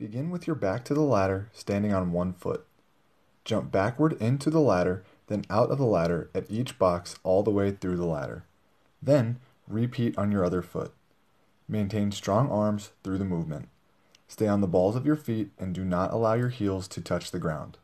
Begin with your back to the ladder, standing on one foot. Jump backward into the ladder, then out of the ladder at each box all the way through the ladder. Then repeat on your other foot. Maintain strong arms through the movement. Stay on the balls of your feet and do not allow your heels to touch the ground.